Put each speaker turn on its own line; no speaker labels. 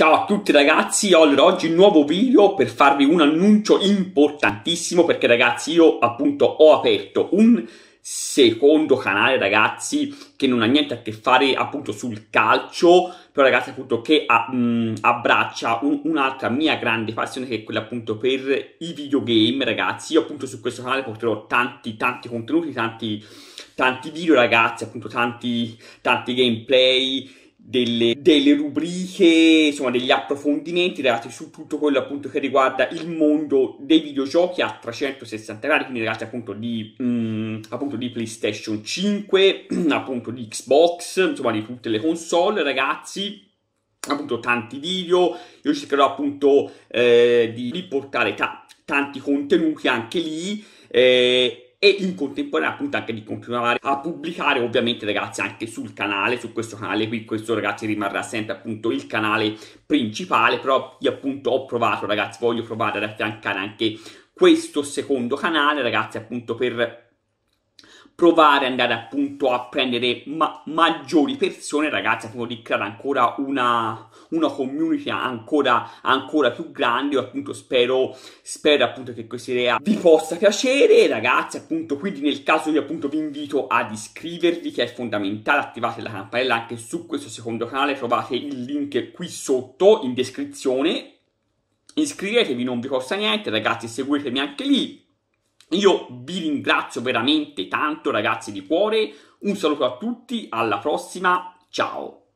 Ciao a tutti ragazzi, ho allora oggi un nuovo video per farvi un annuncio importantissimo perché ragazzi io appunto ho aperto un secondo canale ragazzi che non ha niente a che fare appunto sul calcio però ragazzi appunto che a, mh, abbraccia un, un'altra mia grande passione che è quella appunto per i videogame ragazzi io appunto su questo canale porterò tanti tanti contenuti tanti, tanti video ragazzi appunto tanti, tanti gameplay delle, delle, rubriche, insomma degli approfondimenti relati su tutto quello appunto che riguarda il mondo dei videogiochi a 360 gradi, quindi relati appunto di, mh, mm, appunto di PlayStation 5, appunto di Xbox, insomma di tutte le console ragazzi appunto tanti video, io cercherò appunto eh, di riportare ta- tanti contenuti anche lì eh, e in contemporanea appunto anche di continuare a pubblicare ovviamente ragazzi anche sul canale, su questo canale qui, questo ragazzi rimarrà sempre appunto il canale principale, però io appunto ho provato ragazzi, voglio provare ad affiancare anche questo secondo canale ragazzi appunto per provare ad andare appunto a prendere ma- maggiori persone, ragazzi, appunto di creare ancora una, una community ancora, ancora, più grande. Io appunto spero, spero appunto che questa idea vi possa piacere, ragazzi. Appunto, quindi nel caso io appunto vi invito ad iscrivervi, che è fondamentale, attivate la campanella anche su questo secondo canale, trovate il link qui sotto in descrizione. Iscrivetevi, non vi costa niente, ragazzi, seguitemi anche lì io vi ringrazio veramente tanto ragazzi di cuore, un saluto a tutti, alla prossima, ciao!